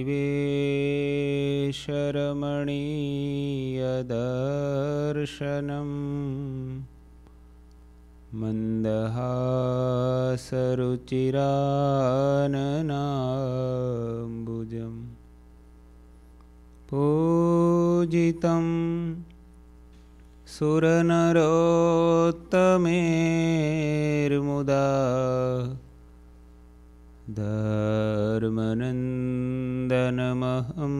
शिवे शरमणि यदर्शनं मन्दहासरुचिराननाम्बुजम् पूजितं सुरनरोत्तमेर्मुदा धर्मनन्दनमहं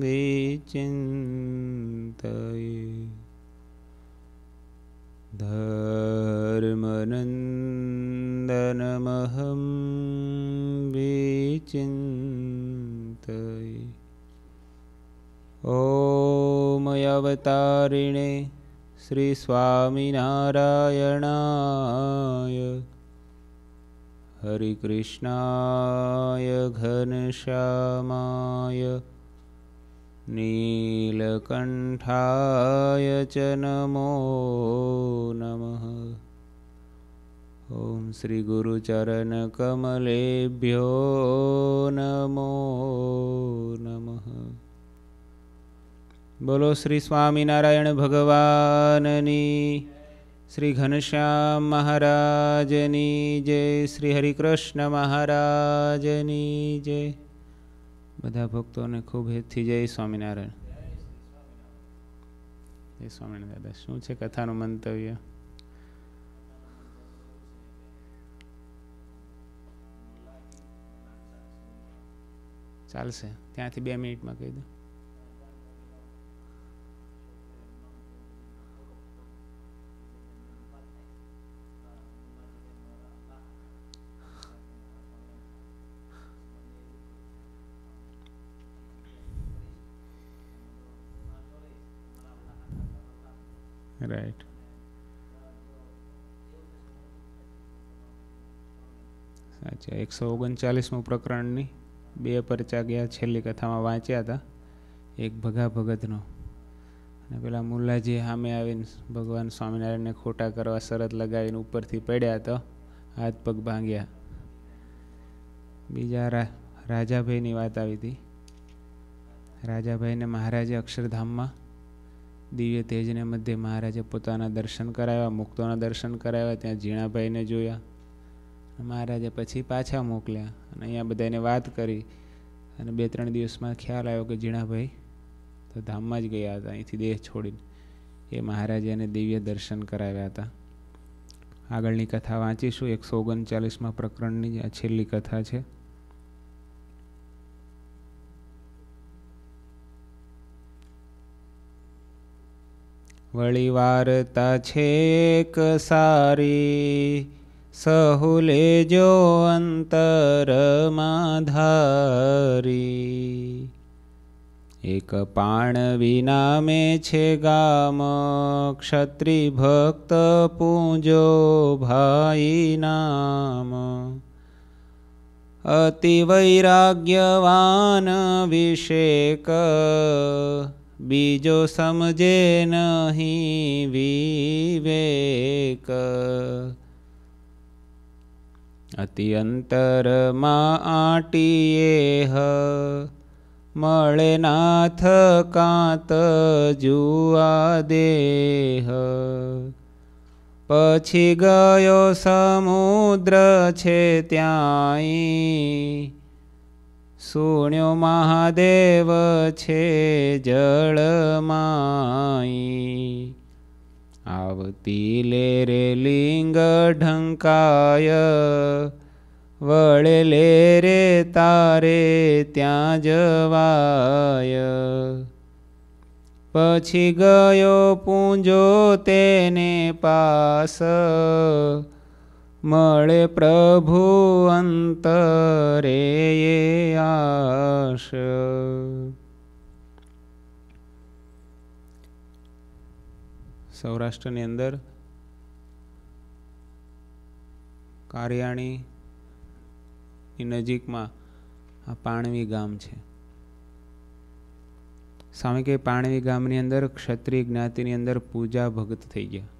विचिन्तये धर्मनन्दनमहं विचिन्तये ॐ मयावतारिणे श्रीस्वामिनारायणाय हरिकृष्णाय घनश्यामाय नीलकण्ठाय च नमो नमः ॐ श्रीगुरुचरणकमलेभ्यो नमो नमः બોલો શ્રી સ્વામિનારાયણ ભગવાનની શ્રી ઘનશ્યામ મહારાજની જય શ્રી હરિકૃષ્ણ મહારાજની જય બધા ભક્તોને ખૂબ હેતથી જય સ્વામિનારાયણ જય સ્વામિનારાયણ દાદા શું છે કથાનું મંતવ્ય ચાલશે ત્યાંથી બે મિનિટમાં કહી દઉં Right. સાચા એકસો ઓગણચાલીસમું પ્રકરણની બે પરચા ગયા છેલ્લી કથામાં વાંચ્યા હતા એક ભગા ભગતનો અને પેલા મુલ્લાજી સામે આવીને ભગવાન સ્વામિનારાયણને ખોટા કરવા શરત લગાવીને ઉપરથી પડ્યા તો હાથ પગ ભાંગ્યા બીજા રાજાભાઈની વાત આવી હતી રાજાભાઈને મહારાજે અક્ષરધામમાં દિવ્ય તેજને મધ્યે મહારાજે પોતાના દર્શન કરાવ્યા મુક્તોના દર્શન કરાવ્યા ત્યાં ઝીણાભાઈને જોયા મહારાજે પછી પાછા મોકલ્યા અને અહીંયા બધાને વાત કરી અને બે ત્રણ દિવસમાં ખ્યાલ આવ્યો કે ઝીણાભાઈ તો ધામમાં જ ગયા હતા અહીંથી દેહ છોડીને એ મહારાજે એને દિવ્ય દર્શન કરાવ્યા હતા આગળની કથા વાંચીશું એકસો ઓગણચાલીસમાં પ્રકરણની છેલ્લી કથા છે વળી વાર્તા છે એક સારી સહુલે જો અંતરમાં ધારી એક પાણ વિના મેં છે ગામ ક્ષત્રિ ભક્ત પૂજો ભાઈ નામ અતિ વૈરાગ્યવાન વિષેક બીજો સમજે નહીં વિવેક અતિ અંતરમાં આટીએ હ મળે નાથ કાંત જુઆ દેહ પછી ગયો સમુદ્ર છે ત્યાંય સુણ્યો મહાદેવ છે જળમાઈ આવતી લે રે લિંગ ઢંકાય વળે લે રે તારે ત્યાં જવાય પછી ગયો પૂંજો તેને પાસ મળે પ્રભુ અંતરે આશ સૌરાષ્ટ્રની અંદર કારિયાણી નજીકમાં આ પાણવી ગામ છે સામે કે પાણવી ગામની અંદર ક્ષત્રિય જ્ઞાતિની અંદર પૂજા ભક્ત થઈ ગયા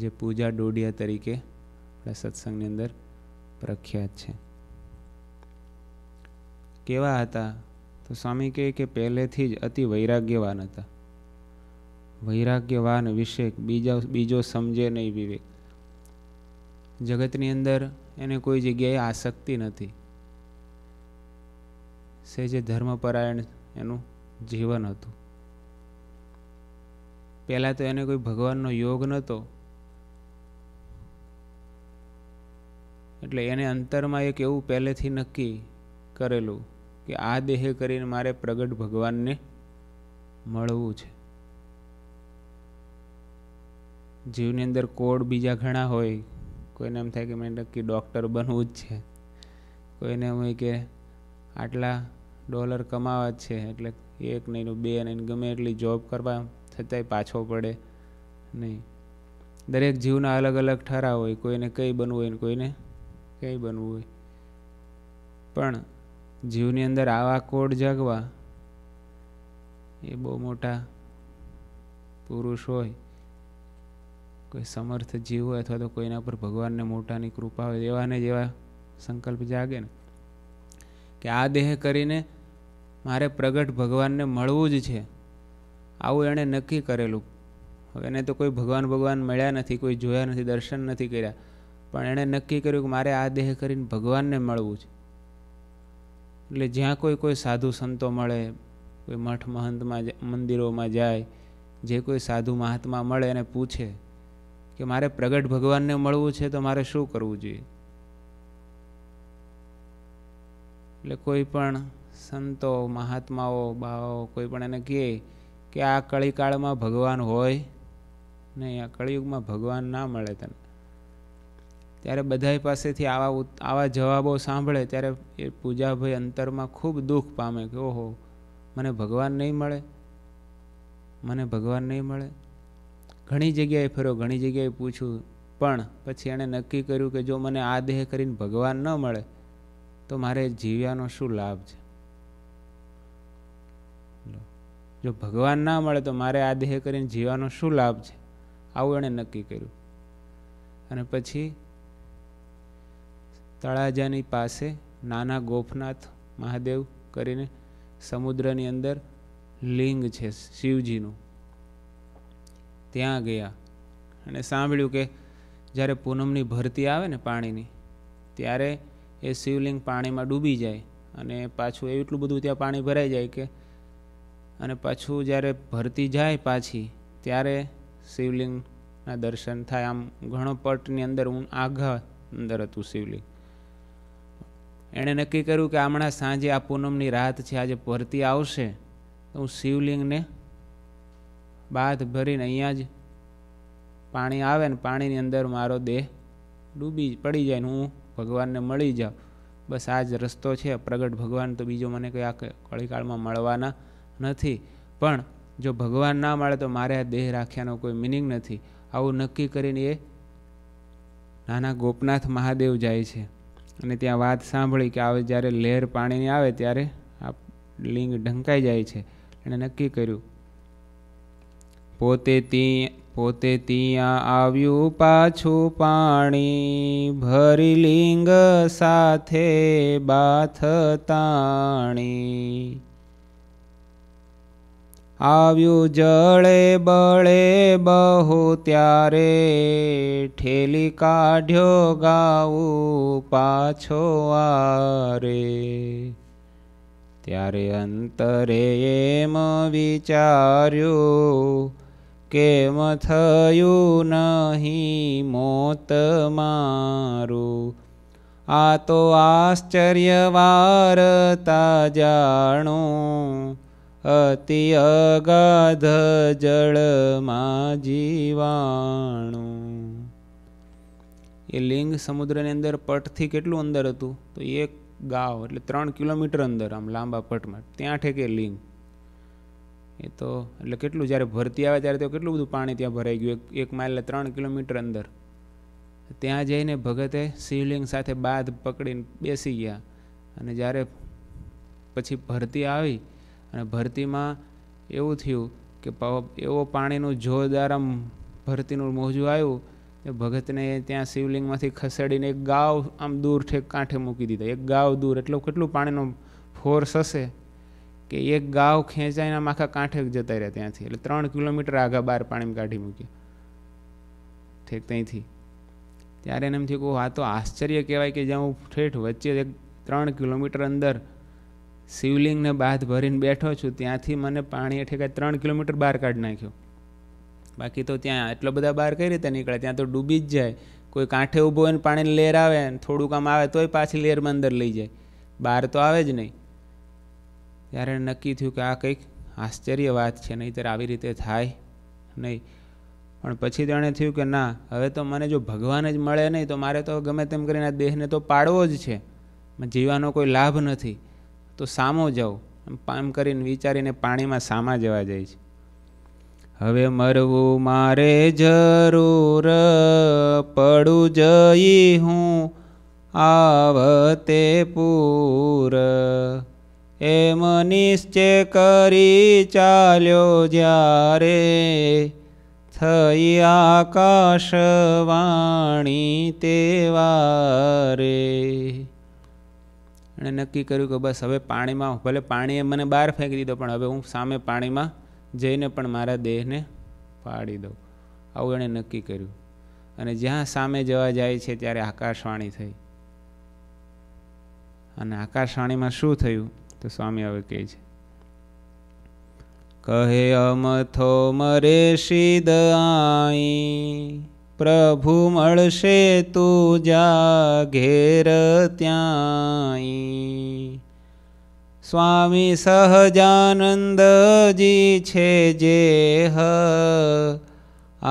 જે પૂજા ડોડિયા તરીકે આપણા સત્સંગની અંદર પ્રખ્યાત છે કેવા હતા તો સ્વામી કહે કે પહેલેથી જ અતિ વૈરાગ્યવાન હતા વૈરાગ્યવાન વિશેક બીજા બીજો સમજે નહીં વિવેક જગતની અંદર એને કોઈ જગ્યાએ આસક્તિ નથી સે જે ધર્મપરાયણ એનું જીવન હતું પહેલાં તો એને કોઈ ભગવાનનો યોગ નહોતો એટલે એને અંતરમાં એક એવું પહેલેથી નક્કી કરેલું કે આ દેહ કરીને મારે પ્રગટ ભગવાનને મળવું છે જીવની અંદર કોડ બીજા ઘણા હોય કોઈને એમ થાય કે મેં નક્કી ડૉક્ટર બનવું જ છે કોઈને એમ હોય કે આટલા ડોલર કમાવા જ છે એટલે એક નહીં બે નહીં ગમે એટલી જોબ કરવા છતાંય પાછો પડે નહીં દરેક જીવના અલગ અલગ ઠરાવ હોય કોઈને કંઈ બનવું હોય ને કોઈને કંઈ બનવું હોય પણ જીવની અંદર આવા કોડ જાગવા એ બહુ મોટા પુરુષ હોય કોઈ સમર્થ જીવ હોય અથવા તો કોઈના પર ભગવાનને મોટાની કૃપા હોય એવાને જેવા સંકલ્પ જાગે ને કે આ દેહ કરીને મારે પ્રગટ ભગવાનને મળવું જ છે આવું એણે નક્કી કરેલું હવે એને તો કોઈ ભગવાન ભગવાન મળ્યા નથી કોઈ જોયા નથી દર્શન નથી કર્યા પણ એણે નક્કી કર્યું કે મારે આ દેહ કરીને ભગવાનને મળવું છે એટલે જ્યાં કોઈ કોઈ સાધુ સંતો મળે કોઈ મઠ મહંતમાં મંદિરોમાં જાય જે કોઈ સાધુ મહાત્મા મળે એને પૂછે કે મારે પ્રગટ ભગવાનને મળવું છે તો મારે શું કરવું જોઈએ એટલે કોઈ પણ સંતો મહાત્માઓ બાઓ કોઈ પણ એને કહે કે આ કળીકાળમાં ભગવાન હોય નહીં આ કળિયુગમાં ભગવાન ના મળે તને ત્યારે બધાય પાસેથી આવા આવા જવાબો સાંભળે ત્યારે એ પૂજાભાઈ અંતરમાં ખૂબ દુઃખ પામે કે ઓહો મને ભગવાન નહીં મળે મને ભગવાન નહીં મળે ઘણી જગ્યાએ ફેરો ઘણી જગ્યાએ પૂછું પણ પછી એણે નક્કી કર્યું કે જો મને આ દેહ કરીને ભગવાન ન મળે તો મારે જીવ્યાનો શું લાભ છે જો ભગવાન ના મળે તો મારે આ દેહ કરીને જીવવાનો શું લાભ છે આવું એણે નક્કી કર્યું અને પછી તળાજાની પાસે નાના ગોપનાથ મહાદેવ કરીને સમુદ્રની અંદર લિંગ છે શિવજીનું ત્યાં ગયા અને સાંભળ્યું કે જ્યારે પૂનમની ભરતી આવે ને પાણીની ત્યારે એ શિવલિંગ પાણીમાં ડૂબી જાય અને પાછું એટલું બધું ત્યાં પાણી ભરાઈ જાય કે અને પાછું જ્યારે ભરતી જાય પાછી ત્યારે શિવલિંગના દર્શન થાય આમ ઘણો પટની અંદર હું આઘા અંદર હતું શિવલિંગ એણે નક્કી કર્યું કે હમણાં સાંજે આ પૂનમની રાત છે આજે ભરતી આવશે તો હું શિવલિંગને બાથ ભરીને અહીંયા જ પાણી આવે ને પાણીની અંદર મારો દેહ ડૂબી પડી જાય ને હું ભગવાનને મળી જાઉં બસ આ જ રસ્તો છે પ્રગટ ભગવાન તો બીજો મને કોઈ આ કળીકાળમાં મળવાના નથી પણ જો ભગવાન ના મળે તો મારે આ દેહ રાખ્યાનો કોઈ મિનિંગ નથી આવું નક્કી કરીને એ નાના ગોપનાથ મહાદેવ જાય છે અને ત્યાં વાત સાંભળી કે આવે જ્યારે લહેર પાણીની આવે ત્યારે આ લિંગ ઢંકાઈ જાય છે એણે નક્કી કર્યું પોતે પોતે ત્યાં આવ્યું પાછું પાણી ભરી લિંગ સાથે બાથ તાણી આવ્યું જળે બળે બહુ ત્યારે ઠેલી કાઢ્યો ગાવું પાછો આરે ત્યારે અંતરે એમ વિચાર્યું કેમ થયું નહીં મોત મારું આ તો આશ્ચર્ય વારતા જાણું અતિ અગાધ જળમાં જીવાણુ એ લિંગ સમુદ્રની અંદર પટથી કેટલું અંદર હતું તો એક ગાવ એટલે ત્રણ કિલોમીટર અંદર આમ લાંબા પટમાં ત્યાં ઠેકે લિંગ એ તો એટલે કેટલું જ્યારે ભરતી આવે ત્યારે તો કેટલું બધું પાણી ત્યાં ભરાઈ ગયું એક એક માઇલ ત્રણ કિલોમીટર અંદર ત્યાં જઈને ભગતે શિવલિંગ સાથે બાદ પકડીને બેસી ગયા અને જ્યારે પછી ભરતી આવી અને ભરતીમાં એવું થયું કે એવો પાણીનું જોરદાર આમ ભરતીનું મોજું આવ્યું એ ભગતને ત્યાં શિવલિંગમાંથી ખસેડીને એક ગાવ આમ દૂર ઠેક કાંઠે મૂકી દીધા એક ગાવ દૂર એટલું કેટલું પાણીનો ફોર્સ હશે કે એક ગાવ ખેંચાઈને આખા કાંઠે જતા રહ્યા ત્યાંથી એટલે ત્રણ કિલોમીટર આગા બહાર પાણી કાઢી મૂક્યા ઠેક ત્યાંથી ત્યારે એને એમ થયું કે આ તો આશ્ચર્ય કહેવાય કે જ્યાં હું ઠેઠ વચ્ચે એક ત્રણ કિલોમીટર અંદર શિવલિંગને બાદ ભરીને બેઠો છું ત્યાંથી મને પાણી એઠે કાંઈ ત્રણ કિલોમીટર બહાર કાઢી નાખ્યો બાકી તો ત્યાં એટલો બધા બહાર કઈ રીતે નીકળે ત્યાં તો ડૂબી જ જાય કોઈ કાંઠે ઊભો હોય ને પાણીને લેર આવે ને થોડુંક આમ આવે તોય પાછી લેરમાં અંદર લઈ જાય બહાર તો આવે જ નહીં ત્યારે નક્કી થયું કે આ કંઈક આશ્ચર્ય વાત છે નહીંતર આવી રીતે થાય નહીં પણ પછી તેણે થયું કે ના હવે તો મને જો ભગવાન જ મળે નહીં તો મારે તો ગમે તેમ કરીને આ દેહને તો પાડવો જ છે જીવાનો કોઈ લાભ નથી તો સામો જવું એમ કરીને વિચારીને પાણીમાં સામા જવા જાય છે હવે મરવું મારે જરૂર પડું જઈ હું આવતે પૂર એમ નિશ્ચય કરી ચાલ્યો જ્યારે થઈ આકાશવાણી તેવા રે અને નક્કી કર્યું કે બસ હવે પાણીમાં ભલે પાણીએ મને બહાર ફેંકી દીધો પણ હવે હું સામે પાણીમાં જઈને પણ મારા દેહને પાડી દઉં આવું એણે નક્કી કર્યું અને જ્યાં સામે જવા જાય છે ત્યારે આકાશવાણી થઈ અને આકાશવાણીમાં શું થયું તો સ્વામી હવે કહે છે કહે અમથો મરે શીદ આઈ પ્રભુ મળશે તું જા ઘેર ત્યાં સ્વામી સહજાનંદજી છે જે હ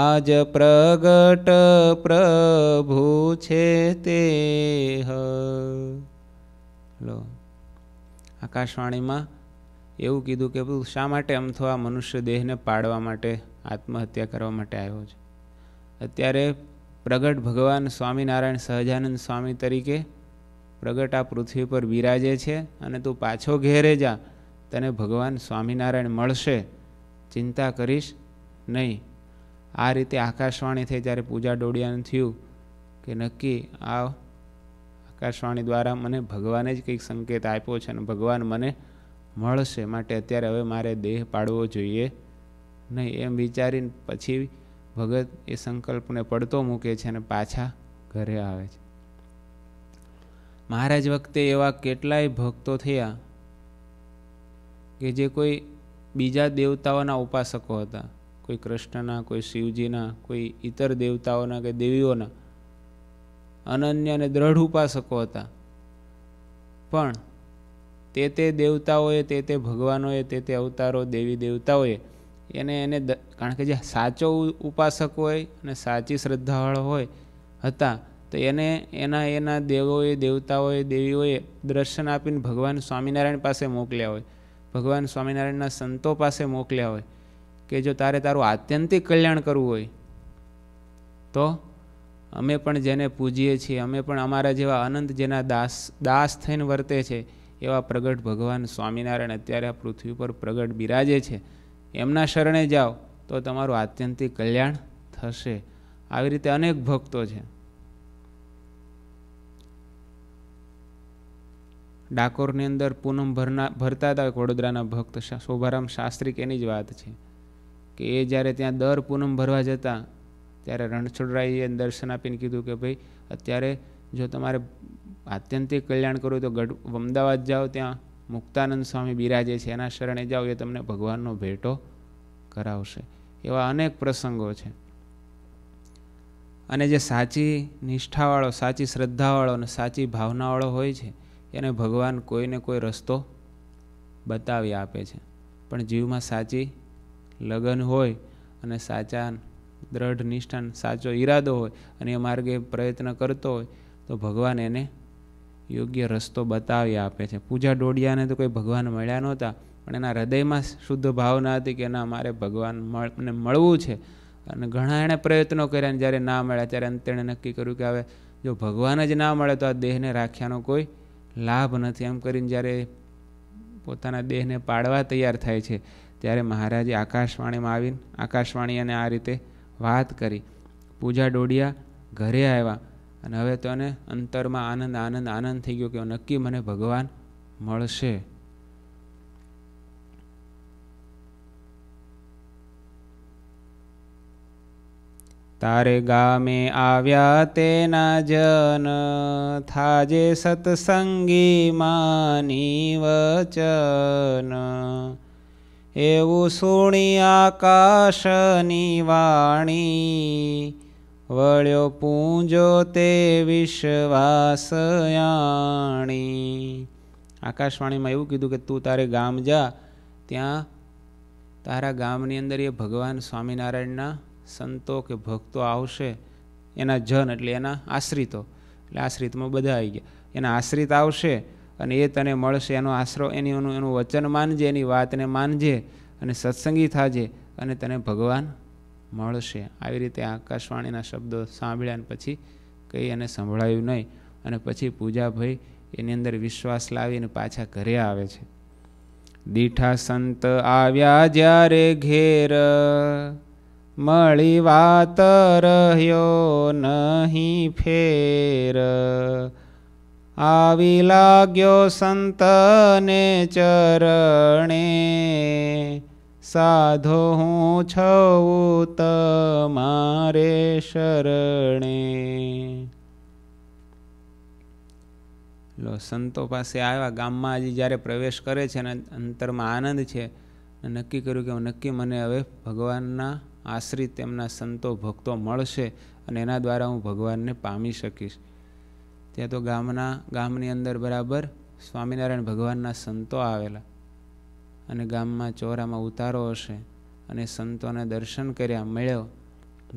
આજ પ્રગટ પ્રભુ છે તે હ લો આકાશવાણીમાં એવું કીધું કે શા માટે અમથો આ મનુષ્ય દેહને પાડવા માટે આત્મહત્યા કરવા માટે આવ્યો છે અત્યારે પ્રગટ ભગવાન સ્વામિનારાયણ સહજાનંદ સ્વામી તરીકે પ્રગટ આ પૃથ્વી પર બિરાજે છે અને તું પાછો ઘેરે જા તને ભગવાન સ્વામિનારાયણ મળશે ચિંતા કરીશ નહીં આ રીતે આકાશવાણી થઈ જ્યારે પૂજા ડોડિયાનું થયું કે નક્કી આ આકાશવાણી દ્વારા મને ભગવાને જ કંઈક સંકેત આપ્યો છે અને ભગવાન મને મળશે માટે અત્યારે હવે મારે દેહ પાડવો જોઈએ નહીં એમ વિચારીને પછી ભગત એ સંકલ્પને પડતો મૂકે છે અને પાછા ઘરે આવે છે મહારાજ વખતે એવા કેટલાય ભક્તો થયા કે જે કોઈ બીજા દેવતાઓના ઉપાસકો હતા કોઈ કૃષ્ણના કોઈ શિવજીના કોઈ ઇતર દેવતાઓના કે દેવીઓના અનન્ય અને દ્રઢ ઉપાસકો હતા પણ તે તે દેવતાઓએ તે તે ભગવાનોએ તે તે અવતારો દેવી દેવતાઓએ એને એને કારણ કે જે સાચો ઉપાસક હોય અને સાચી શ્રદ્ધાવાળો હોય હતા તો એને એના એના દેવોએ દેવતાઓએ દેવીઓએ દર્શન આપીને ભગવાન સ્વામિનારાયણ પાસે મોકલ્યા હોય ભગવાન સ્વામિનારાયણના સંતો પાસે મોકલ્યા હોય કે જો તારે તારું આત્યંતિક કલ્યાણ કરવું હોય તો અમે પણ જેને પૂજીએ છીએ અમે પણ અમારા જેવા અનંત જેના દાસ દાસ થઈને વર્તે છે એવા પ્રગટ ભગવાન સ્વામિનારાયણ અત્યારે આ પૃથ્વી પર પ્રગટ બિરાજે છે એમના શરણે જાઓ તો તમારું આત્યંતિક કલ્યાણ થશે આવી રીતે અનેક ભક્તો છે ડાકોરની અંદર પૂનમ ભરના ભરતા હતા વડોદરાના ભક્ત શોભારામ શાસ્ત્રી એની જ વાત છે કે એ જ્યારે ત્યાં દર પૂનમ ભરવા જતા ત્યારે રણછોડરાયે દર્શન આપીને કીધું કે ભાઈ અત્યારે જો તમારે આત્યંતિક કલ્યાણ કરવું તો ગઢ અમદાવાદ જાઓ ત્યાં મુક્તાનંદ સ્વામી બિરાજે છે એના શરણે જાઓ એ તમને ભગવાનનો ભેટો કરાવશે એવા અનેક પ્રસંગો છે અને જે સાચી નિષ્ઠાવાળો સાચી શ્રદ્ધાવાળો અને સાચી ભાવનાવાળો હોય છે એને ભગવાન કોઈને કોઈ રસ્તો બતાવી આપે છે પણ જીવમાં સાચી લગન હોય અને સાચા દ્રઢ નિષ્ઠાન સાચો ઈરાદો હોય અને એ માર્ગે પ્રયત્ન કરતો હોય તો ભગવાન એને યોગ્ય રસ્તો બતાવી આપે છે પૂજા ડોડિયાને તો કોઈ ભગવાન મળ્યા નહોતા પણ એના હૃદયમાં શુદ્ધ ભાવના હતી કે ના મારે ભગવાન ને મળવું છે અને ઘણા એણે પ્રયત્નો કર્યા અને જ્યારે ના મળ્યા ત્યારે અંતે એણે નક્કી કર્યું કે હવે જો ભગવાન જ ના મળે તો આ દેહને રાખ્યાનો કોઈ લાભ નથી એમ કરીને જ્યારે પોતાના દેહને પાડવા તૈયાર થાય છે ત્યારે મહારાજે આકાશવાણીમાં આવીને આકાશવાણી અને આ રીતે વાત કરી પૂજા ડોડિયા ઘરે આવ્યા અને હવે તો એને અંતરમાં આનંદ આનંદ આનંદ થઈ ગયો કે નક્કી મને ભગવાન મળશે તારે ગામે આવ્યા તેના જન થાજે સત્સંગી માની વચન એવું સુણી આકાશની વાણી વળ્યો પૂંજો તે વિશ્વાસયાણી આકાશવાણીમાં એવું કીધું કે તું તારે ગામ જા ત્યાં તારા ગામની અંદર એ ભગવાન સ્વામિનારાયણના સંતો કે ભક્તો આવશે એના જન એટલે એના આશ્રિતો એટલે આશ્રિતમાં બધા આવી ગયા એના આશ્રિત આવશે અને એ તને મળશે એનો આશરો એની એનું એનું વચન માનજે એની વાતને માનજે અને સત્સંગી થાજે અને તને ભગવાન મળશે આવી રીતે આકાશવાણીના શબ્દો સાંભળ્યા પછી કંઈ એને સંભળાયું નહીં અને પછી પૂજાભાઈ એની અંદર વિશ્વાસ લાવીને પાછા ઘરે આવે છે દીઠા સંત આવ્યા જ્યારે ઘેર મળી વાત રહ્યો નહીં ફેર આવી લાગ્યો સંતને ચરણે સાધો હું છઉં તમારે શરણે લો સંતો પાસે આવ્યા ગામમાં આજે જ્યારે પ્રવેશ કરે છે અને અંતરમાં આનંદ છે નક્કી કર્યું કે નક્કી મને હવે ભગવાનના આશ્રિત તેમના સંતો ભક્તો મળશે અને એના દ્વારા હું ભગવાનને પામી શકીશ ત્યાં તો ગામના ગામની અંદર બરાબર સ્વામિનારાયણ ભગવાનના સંતો આવેલા અને ગામમાં ચોરામાં ઉતારો હશે અને સંતોને દર્શન કર્યા મળ્યો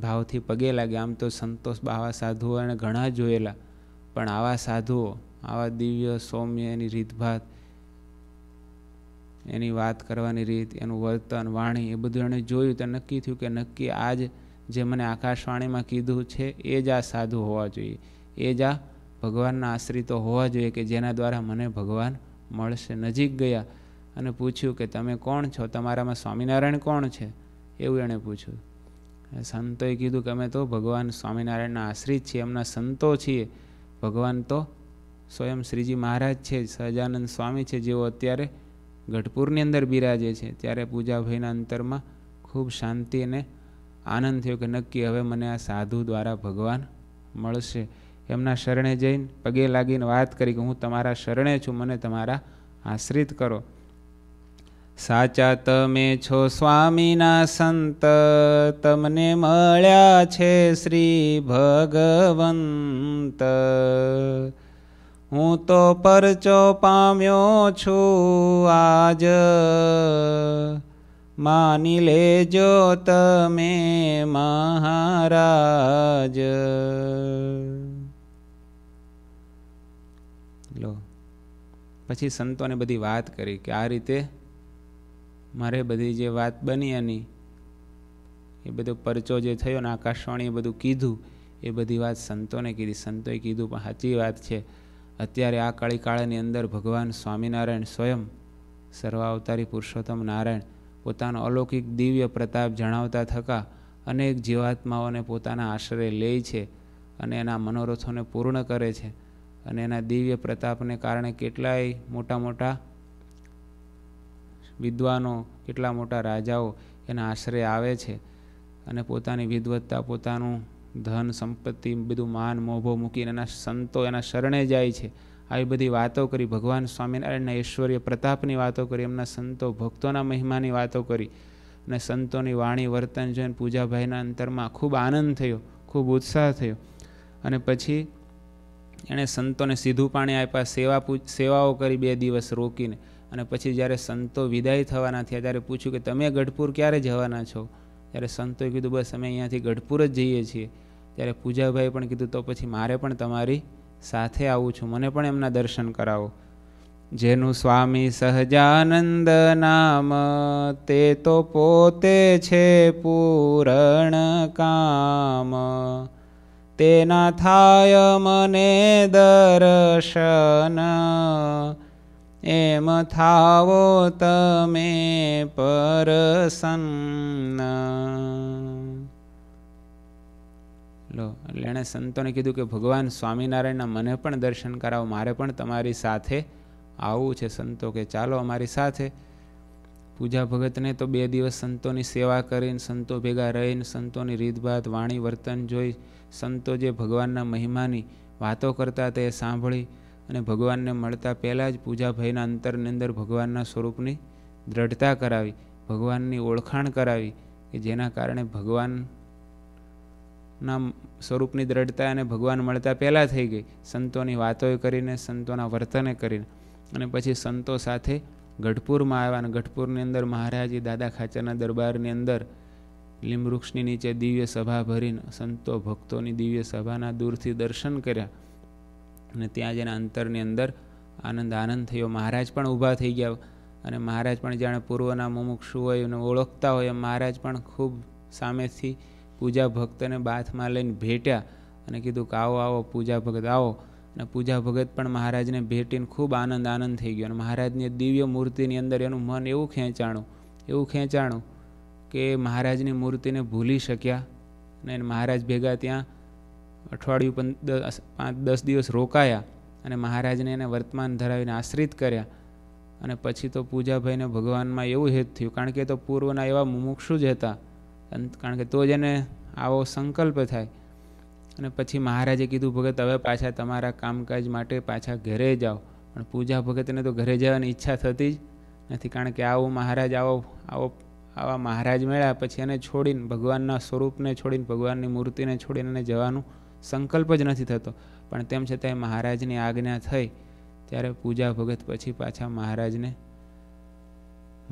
ભાવથી પગે લાગે આમ તો સંતોષ બાવા સાધુઓ એણે ઘણા જોયેલા પણ આવા સાધુઓ આવા દિવ્ય સૌમ્ય એની રીતભાત એની વાત કરવાની રીત એનું વર્તન વાણી એ બધું એણે જોયું તો નક્કી થયું કે નક્કી આજ જે મને આકાશવાણીમાં કીધું છે એ જ આ સાધુ હોવા જોઈએ એ જ આ ભગવાનના આશ્રિતો હોવા જોઈએ કે જેના દ્વારા મને ભગવાન મળશે નજીક ગયા અને પૂછ્યું કે તમે કોણ છો તમારામાં સ્વામિનારાયણ કોણ છે એવું એણે પૂછ્યું સંતોએ કીધું કે અમે તો ભગવાન સ્વામિનારાયણના આશ્રિત છીએ એમના સંતો છીએ ભગવાન તો સ્વયં શ્રીજી મહારાજ છે સહજાનંદ સ્વામી છે જેઓ અત્યારે ગઢપુરની અંદર બિરાજે છે ત્યારે પૂજાભાઈના અંતરમાં ખૂબ શાંતિ અને આનંદ થયો કે નક્કી હવે મને આ સાધુ દ્વારા ભગવાન મળશે એમના શરણે જઈને પગે લાગીને વાત કરી કે હું તમારા શરણે છું મને તમારા આશ્રિત કરો સાચા તમે છો સ્વામીના સંત તમને મળ્યા છે શ્રી ભગવંત હું તો પરચો પામ્યો છું આજ માની લેજો તમે મહારાજ લો પછી સંતોને બધી વાત કરી કે આ રીતે મારે બધી જે વાત બની એની એ બધો પરચો જે થયો ને આકાશવાણીએ બધું કીધું એ બધી વાત સંતોને કીધી સંતોએ કીધું પણ સાચી વાત છે અત્યારે આ કાળી કાળાની અંદર ભગવાન સ્વામિનારાયણ સ્વયં સર્વાવતારી પુરુષોત્તમ નારાયણ પોતાનો અલૌકિક દિવ્ય પ્રતાપ જણાવતા થકા અનેક જીવાત્માઓને પોતાના આશરે લે છે અને એના મનોરથોને પૂર્ણ કરે છે અને એના દિવ્ય પ્રતાપને કારણે કેટલાય મોટા મોટા વિદ્વાનો કેટલા મોટા રાજાઓ એના આશરે આવે છે અને પોતાની વિદવત્તા પોતાનું ધન સંપત્તિ બધું માન મોભો મૂકીને એના સંતો એના શરણે જાય છે આવી બધી વાતો કરી ભગવાન સ્વામિનારાયણના ઐશ્વર્ય પ્રતાપની વાતો કરી એમના સંતો ભક્તોના મહિમાની વાતો કરી અને સંતોની વાણી વર્તન જોઈને પૂજાભાઈના અંતરમાં ખૂબ આનંદ થયો ખૂબ ઉત્સાહ થયો અને પછી એણે સંતોને સીધું પાણી આપ્યા સેવા સેવાઓ કરી બે દિવસ રોકીને અને પછી જ્યારે સંતો વિદાય થવાના થયા ત્યારે પૂછ્યું કે તમે ગઢપુર ક્યારે જવાના છો ત્યારે સંતોએ કીધું બસ અમે અહીંયાથી ગઢપુર જ જઈએ છીએ ત્યારે પૂજાભાઈ પણ કીધું તો પછી મારે પણ તમારી સાથે આવું છું મને પણ એમના દર્શન કરાવો જેનું સ્વામી સહજાનંદ નામ તે તો પોતે છે પૂરણ કામ તેના થાય મને દર્શન એમ થાવો તમે પરસન્ન લો એટલે એણે સંતોને કીધું કે ભગવાન સ્વામિનારાયણના મને પણ દર્શન કરાવો મારે પણ તમારી સાથે આવું છે સંતો કે ચાલો અમારી સાથે પૂજા ભગતને તો બે દિવસ સંતોની સેવા કરીને સંતો ભેગા રહીને સંતોની રીતભાત વાણી વર્તન જોઈ સંતો જે ભગવાનના મહિમાની વાતો કરતા તે સાંભળી અને ભગવાનને મળતા પહેલાં જ પૂજાભાઈના અંતરની અંદર ભગવાનના સ્વરૂપની દ્રઢતા કરાવી ભગવાનની ઓળખાણ કરાવી કે જેના કારણે ભગવાનના સ્વરૂપની દ્રઢતા અને ભગવાન મળતા પહેલાં થઈ ગઈ સંતોની વાતોએ કરીને સંતોના વર્તને કરીને અને પછી સંતો સાથે ગઢપુરમાં આવ્યા અને ગઢપુરની અંદર મહારાજી દાદા ખાચરના દરબારની અંદર લીમવૃક્ષની નીચે દિવ્ય સભા ભરીને સંતો ભક્તોની દિવ્ય સભાના દૂરથી દર્શન કર્યા અને ત્યાં જેના અંતરની અંદર આનંદ આનંદ થયો મહારાજ પણ ઊભા થઈ ગયા અને મહારાજ પણ જાણે પૂર્વના મુમુક્ષુ હોય અને ઓળખતા હોય મહારાજ પણ ખૂબ સામેથી પૂજા ભક્તને બાથમાં લઈને ભેટ્યા અને કીધું કે આવો આવો પૂજા ભક્ત આવો અને પૂજા ભગત પણ મહારાજને ભેટીને ખૂબ આનંદ આનંદ થઈ ગયો અને મહારાજની દિવ્ય મૂર્તિની અંદર એનું મન એવું ખેંચાણું એવું ખેંચાણું કે મહારાજની મૂર્તિને ભૂલી શક્યા અને મહારાજ ભેગા ત્યાં અઠવાડિયું પણ પાંચ દસ દિવસ રોકાયા અને મહારાજને એને વર્તમાન ધરાવીને આશ્રિત કર્યા અને પછી તો પૂજાભાઈને ભગવાનમાં એવું હેત થયું કારણ કે તો પૂર્વના એવા મુમુક્ષુ જ હતા કારણ કે તો જ એને આવો સંકલ્પ થાય અને પછી મહારાજે કીધું ભગત હવે પાછા તમારા કામકાજ માટે પાછા ઘરે જાઓ પણ પૂજા ભગતને તો ઘરે જવાની ઈચ્છા થતી જ નથી કારણ કે આવો મહારાજ આવો આવો આવા મહારાજ મળ્યા પછી એને છોડીને ભગવાનના સ્વરૂપને છોડીને ભગવાનની મૂર્તિને છોડીને એને જવાનું સંકલ્પ જ નથી થતો પણ તેમ છતાંય મહારાજની આજ્ઞા થઈ ત્યારે પૂજા ભગત પછી પાછા મહારાજને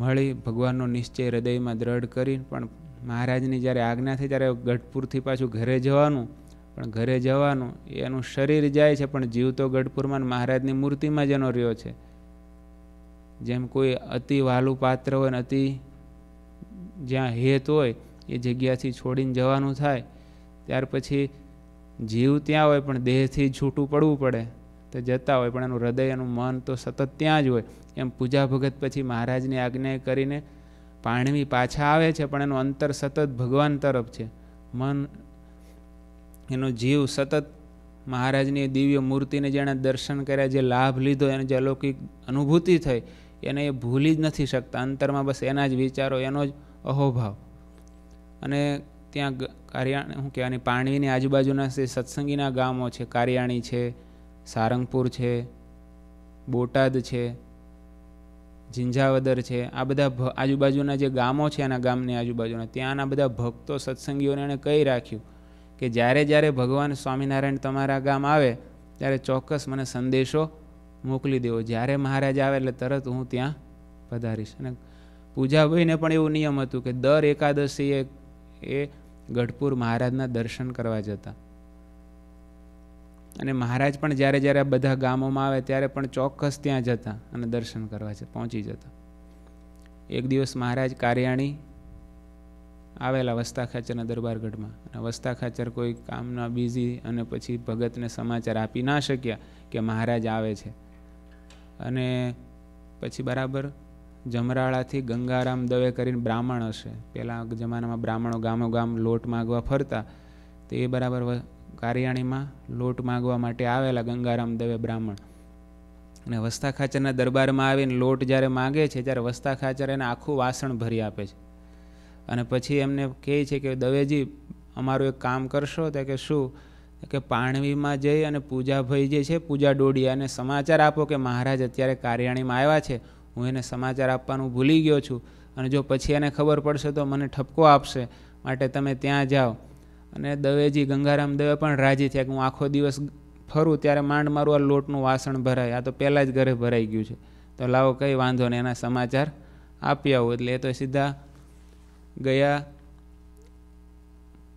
મળી ભગવાનનો નિશ્ચય હૃદયમાં દ્રઢ કરી પણ મહારાજની જ્યારે આજ્ઞા થઈ ત્યારે ગઢપુરથી પાછું ઘરે જવાનું પણ ઘરે જવાનું એનું શરીર જાય છે પણ જીવ તો ગઢપુરમાં મહારાજની મૂર્તિમાં જ એનો રહ્યો છે જેમ કોઈ અતિ વાલું પાત્ર હોય ને અતિ જ્યાં હેત હોય એ જગ્યાથી છોડીને જવાનું થાય ત્યાર પછી જીવ ત્યાં હોય પણ દેહથી છૂટું પડવું પડે તો જતા હોય પણ એનું હૃદય એનું મન તો સતત ત્યાં જ હોય એમ પૂજા ભગત પછી મહારાજની આજ્ઞા કરીને પાણવી પાછા આવે છે પણ એનું અંતર સતત ભગવાન તરફ છે મન એનો જીવ સતત મહારાજની દિવ્ય મૂર્તિને જેણે દર્શન કર્યા જે લાભ લીધો એને જે અલૌકિક અનુભૂતિ થઈ એને એ ભૂલી જ નથી શકતા અંતરમાં બસ એના જ વિચારો એનો જ અહોભાવ અને ત્યાં કાર્યાણી શું કહેવાની પાણીની આજુબાજુના જે સત્સંગીના ગામો છે કારિયાણી છે સારંગપુર છે બોટાદ છે ઝિંઝાવદર છે આ બધા આજુબાજુના જે ગામો છે એના ગામની આજુબાજુના ત્યાંના બધા ભક્તો સત્સંગીઓને એણે કહી રાખ્યું કે જ્યારે જ્યારે ભગવાન સ્વામિનારાયણ તમારા ગામ આવે ત્યારે ચોક્કસ મને સંદેશો મોકલી દેવો જ્યારે મહારાજ આવે એટલે તરત હું ત્યાં પધારીશ અને પૂજાભાઈને પણ એવું નિયમ હતું કે દર એકાદશીએ એ ગઢપુર મહારાજના દર્શન કરવા જતા અને મહારાજ પણ જ્યારે જ્યારે બધા ગામોમાં આવે ત્યારે પણ ચોક્કસ ત્યાં જતા અને દર્શન કરવા પહોંચી જતા એક દિવસ મહારાજ કાર્યાણી આવેલા વસ્તા ખાચરના દરબારગઢમાં અને વસ્તા ખાચર કોઈ કામના બિઝી અને પછી ભગતને સમાચાર આપી ના શક્યા કે મહારાજ આવે છે અને પછી બરાબર જમરાળાથી ગંગારામ દવે કરીને બ્રાહ્મણ હશે પહેલાં જમાનામાં બ્રાહ્મણો ગામો ગામ લોટ માગવા ફરતા તે બરાબર કારિયાણીમાં લોટ માગવા માટે આવેલા ગંગારામ દવે બ્રાહ્મણ અને વસ્તા ખાચરના દરબારમાં આવીને લોટ જ્યારે માગે છે ત્યારે વસ્તા ખાચર એને આખું વાસણ ભરી આપે છે અને પછી એમને કહે છે કે દવેજી અમારું એક કામ કરશો તે કે શું કે પાણવીમાં જઈ અને પૂજાભાઈ જે છે પૂજા ડોડિયાને સમાચાર આપો કે મહારાજ અત્યારે કાર્યાણીમાં આવ્યા છે હું એને સમાચાર આપવાનું ભૂલી ગયો છું અને જો પછી એને ખબર પડશે તો મને ઠપકો આપશે માટે તમે ત્યાં જાઓ અને દવેજી ગંગારામ દવે પણ રાજી થયા કે હું આખો દિવસ ફરું ત્યારે માંડ મારું આ લોટનું વાસણ ભરાય આ તો પહેલાં જ ઘરે ભરાઈ ગયું છે તો લાવો કંઈ વાંધો નહીં એના સમાચાર આપી આવું એટલે એ તો સીધા ગયા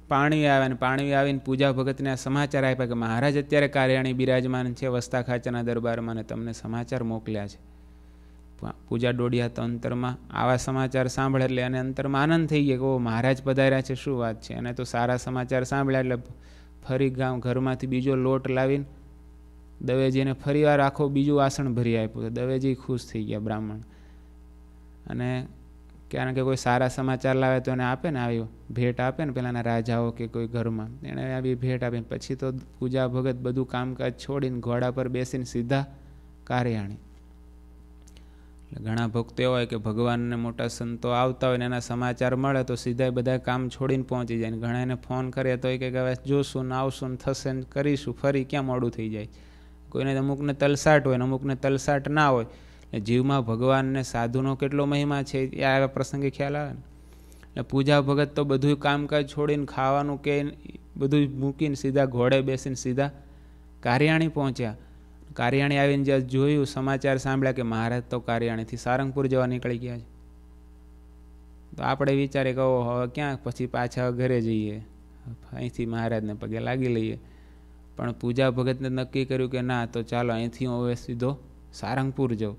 પાણવી આવ્યા ને પાણવી આવીને પૂજા ભગતને આ સમાચાર આપ્યા કે મહારાજ અત્યારે કાર્યાણી બિરાજમાન છે વસ્તા ખાચાના દરબારમાં અને તમને સમાચાર મોકલ્યા છે પૂજા ડોડિયા તો અંતરમાં આવા સમાચાર સાંભળે એટલે અને અંતરમાં આનંદ થઈ ગયો કે ઓ મહારાજ પધાર્યા છે શું વાત છે અને તો સારા સમાચાર સાંભળ્યા એટલે ફરી ગામ ઘરમાંથી બીજો લોટ લાવીને દવેજીને ફરીવાર આખો બીજું વાસણ ભરી આપ્યું દવેજી ખુશ થઈ ગયા બ્રાહ્મણ અને કારણ કે કોઈ સારા સમાચાર લાવે તો એને આપે ને આવી ભેટ આપે ને પહેલાંના રાજાઓ કે કોઈ ઘરમાં એણે આવી ભેટ આપે પછી તો પૂજા ભગત બધું કામકાજ છોડીને ઘોડા પર બેસીને સીધા કાર્યાણી એટલે ઘણા ભક્તો એવા હોય કે ભગવાનને મોટા સંતો આવતા હોય ને એના સમાચાર મળે તો સીધા બધા કામ છોડીને પહોંચી જાય ને ઘણા એને ફોન કરે તો કે હવે જોશું ને આવશું ને થશે ને કરીશું ફરી ક્યાં મોડું થઈ જાય કોઈને અમુકને તલસાટ હોય ને અમુકને તલસાટ ના હોય જીવમાં ભગવાનને સાધુનો કેટલો મહિમા છે એ આવા પ્રસંગે ખ્યાલ આવે ને એટલે પૂજા ભગત તો બધું કામકાજ છોડીને ખાવાનું કે બધું મૂકીને સીધા ઘોડે બેસીને સીધા કારિયાણી પહોંચ્યા કારિયાણી આવીને જ્યાં જોયું સમાચાર સાંભળ્યા કે મહારાજ તો કારિયાણીથી સારંગપુર જવા નીકળી ગયા છે તો આપણે વિચારે કહો હવે ક્યાં પછી પાછા ઘરે જઈએ અહીંથી મહારાજને પગે લાગી લઈએ પણ પૂજા ભગતને નક્કી કર્યું કે ના તો ચાલો અહીંથી હું હવે સીધો સારંગપુર જાઉં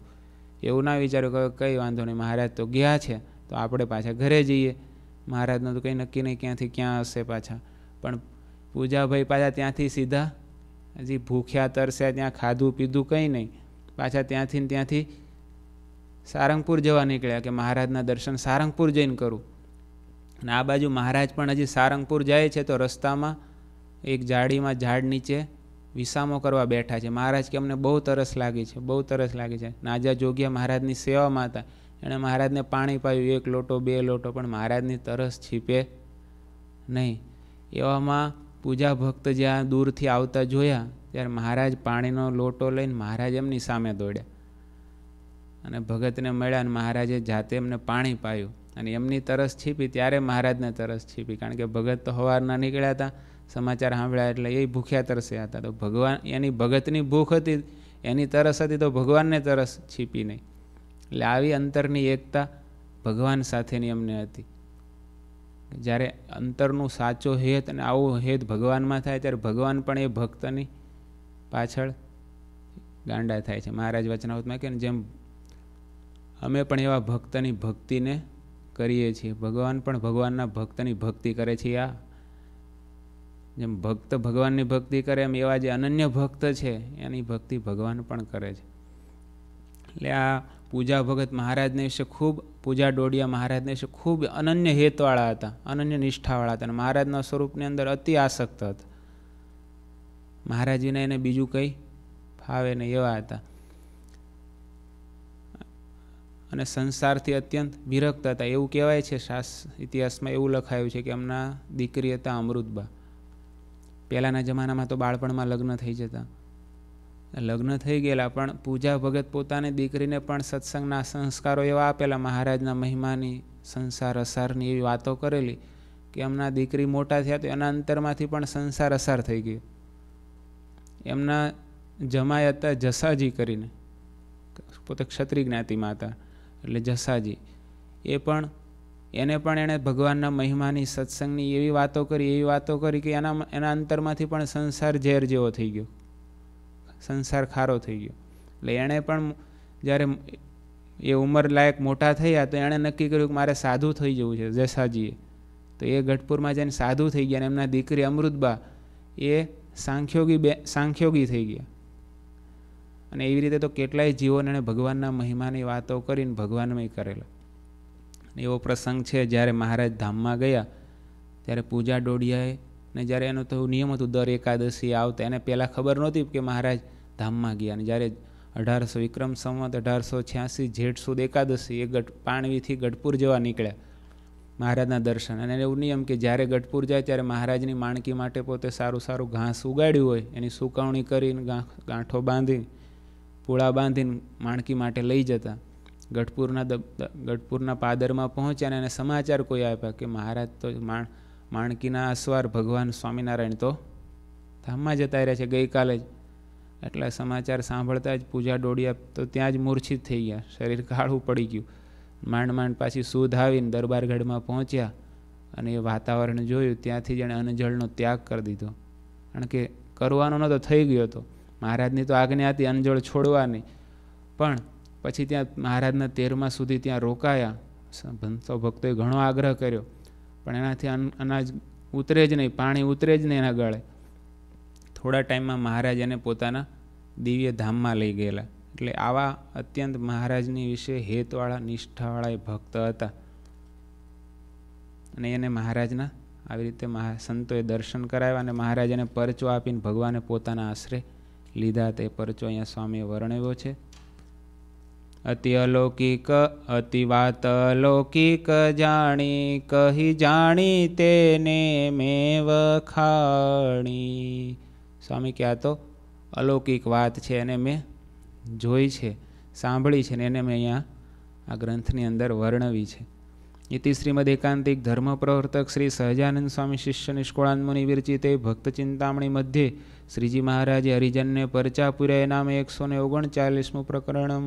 એવું ના વિચાર્યું કે કંઈ વાંધો નહીં મહારાજ તો ગયા છે તો આપણે પાછા ઘરે જઈએ મહારાજનું તો કંઈ નક્કી નહીં ક્યાંથી ક્યાં હશે પાછા પણ પૂજાભાઈ પાછા ત્યાંથી સીધા હજી ભૂખ્યા તરસ્યા ત્યાં ખાધું પીધું કંઈ નહીં પાછા ત્યાંથી ને ત્યાંથી સારંગપુર જવા નીકળ્યા કે મહારાજના દર્શન સારંગપુર જઈને કરું અને આ બાજુ મહારાજ પણ હજી સારંગપુર જાય છે તો રસ્તામાં એક જાડીમાં ઝાડ નીચે વિસામો કરવા બેઠા છે મહારાજ કે અમને બહુ તરસ લાગી છે બહુ તરસ લાગી છે નાજા જોગ્યા મહારાજની સેવામાં હતા એણે મહારાજને પાણી પાયું એક લોટો બે લોટો પણ મહારાજની તરસ છીપે નહીં એવામાં પૂજા ભક્ત જ્યાં દૂરથી આવતા જોયા ત્યારે મહારાજ પાણીનો લોટો લઈને મહારાજ એમની સામે દોડ્યા અને ભગતને મળ્યા અને મહારાજે જાતે એમને પાણી પાયું અને એમની તરસ છીપી ત્યારે મહારાજને તરસ છીપી કારણ કે ભગત તો સવારના નીકળ્યા હતા સમાચાર સાંભળ્યા એટલે એ ભૂખ્યા તરસે હતા તો ભગવાન એની ભગતની ભૂખ હતી એની તરસ હતી તો ભગવાનને તરસ છીપી નહીં એટલે આવી અંતરની એકતા ભગવાન સાથેની અમને હતી જ્યારે અંતરનું સાચો હેત અને આવું હેત ભગવાનમાં થાય ત્યારે ભગવાન પણ એ ભક્તની પાછળ ગાંડા થાય છે મહારાજ વચનાવતમાં કે જેમ અમે પણ એવા ભક્તની ભક્તિને કરીએ છીએ ભગવાન પણ ભગવાનના ભક્તની ભક્તિ કરે છે આ જેમ ભક્ત ભગવાનની ભક્તિ કરે એમ એવા જે અનન્ય ભક્ત છે એની ભક્તિ ભગવાન પણ કરે છે એટલે આ પૂજા ભગત મહારાજને વિશે ખૂબ પૂજા ડોડિયા મહારાજને વિશે ખૂબ અનન્ય હેતવાળા હતા અનન્ય નિષ્ઠાવાળા હતા અને મહારાજના સ્વરૂપની અંદર અતિ આસક્ત હતા મહારાજીને એને બીજું કંઈ ફાવે ને એવા હતા અને સંસારથી અત્યંત વિરક્ત હતા એવું કહેવાય છે શાસ ઇતિહાસમાં એવું લખાયું છે કે એમના દીકરી હતા અમૃતબા પહેલાંના જમાનામાં તો બાળપણમાં લગ્ન થઈ જતા લગ્ન થઈ ગયેલા પણ પૂજા ભગત પોતાની દીકરીને પણ સત્સંગના સંસ્કારો એવા આપેલા મહારાજના મહિમાની સંસાર અસારની એવી વાતો કરેલી કે એમના દીકરી મોટા થયા તો એના અંતરમાંથી પણ સંસાર અસાર થઈ ગયો એમના જમાય હતા જસાજી કરીને પોતે ક્ષત્રિય જ્ઞાતિમાં હતા એટલે જસાજી એ પણ એને પણ એણે ભગવાનના મહિમાની સત્સંગની એવી વાતો કરી એવી વાતો કરી કે એના એના અંતરમાંથી પણ સંસાર ઝેર જેવો થઈ ગયો સંસાર ખારો થઈ ગયો એટલે એણે પણ જ્યારે એ ઉંમર લાયક મોટા થયા તો એણે નક્કી કર્યું કે મારે સાધુ થઈ જવું છે જસાજીએ તો એ ગઢપુરમાં જઈને સાધુ થઈ ગયા અને એમના દીકરી અમૃતબા એ સાંખ્યોગી બે સાંખ્યોગી થઈ ગયા અને એવી રીતે તો કેટલાય જીવોને એણે ભગવાનના મહિમાની વાતો કરીને ભગવાનમય કરેલા ને એવો પ્રસંગ છે જ્યારે મહારાજ ધામમાં ગયા ત્યારે પૂજા ડોડિયાએ ને જ્યારે એનું થયું નિયમ હતું દર એકાદશી આવતા એને પહેલાં ખબર નહોતી કે મહારાજ ધામમાં ગયા અને જ્યારે અઢારસો વિક્રમ સંવત અઢારસો છ્યાસી જેઠ સુદ એકાદશી એ ગઢ પાણવીથી ગઢપુર જવા નીકળ્યા મહારાજના દર્શન અને એવું નિયમ કે જ્યારે ગઢપુર જાય ત્યારે મહારાજની માણકી માટે પોતે સારું સારું ઘાસ ઉગાડ્યું હોય એની સુકવણી કરીને ગાંઠો બાંધી પૂળા બાંધીને માણકી માટે લઈ જતા ગઢપુરના ગઢપુરના પાદરમાં પહોંચ્યા અને એને સમાચાર કોઈ આપ્યા કે મહારાજ તો માણ માણકીના અસવાર ભગવાન સ્વામિનારાયણ તો ધામમાં જતા રહ્યા છે ગઈકાલે જ એટલા સમાચાર સાંભળતા જ પૂજા ડોડિયા તો ત્યાં જ મૂર્છિત થઈ ગયા શરીર કાળું પડી ગયું માંડ માંડ પાછી સુધ આવીને દરબારગઢમાં પહોંચ્યા અને એ વાતાવરણ જોયું ત્યાંથી જ એણે અન્નજળનો ત્યાગ કરી દીધો કારણ કે કરવાનો નહોતો થઈ ગયો હતો મહારાજની તો આજ્ઞા હતી અનજળ છોડવાની પણ પછી ત્યાં મહારાજના તેરમા સુધી ત્યાં રોકાયા ભંતો ભક્તોએ ઘણો આગ્રહ કર્યો પણ એનાથી અનાજ ઉતરે જ નહીં પાણી ઉતરે જ નહીં એના ગળે થોડા ટાઈમમાં મહારાજ એને પોતાના દિવ્ય ધામમાં લઈ ગયેલા એટલે આવા અત્યંત મહારાજની વિશે હેતવાળા નિષ્ઠાવાળા એ ભક્ત હતા અને એને મહારાજના આવી રીતે સંતોએ દર્શન કરાવ્યા અને મહારાજ એને પરચો આપીને ભગવાને પોતાના આશરે લીધા તે પરચો અહીંયા સ્વામીએ વર્ણવ્યો છે અતિ અલૌકિક અતિવાત અલૌકિક જાણી કહી જાણી તેને મેં વખાણી સ્વામી ક્યાં તો અલૌકિક વાત છે એને મેં જોઈ છે સાંભળી છે ને એને મેં અહીંયા આ ગ્રંથની અંદર વર્ણવી છે ઇતિ શ્રીમદ એકાંતિક ધર્મ પ્રવર્તક શ્રી સહજાનંદ સ્વામી શિષ્ય નિષ્કોળાન મુનિ વિરચિતે ભક્ત ચિંતામણી મધ્યે શ્રીજી મહારાજે હરિજનને પરચા પુર્યા નામે એકસો ને ઓગણચાલીસમું પ્રકરણમ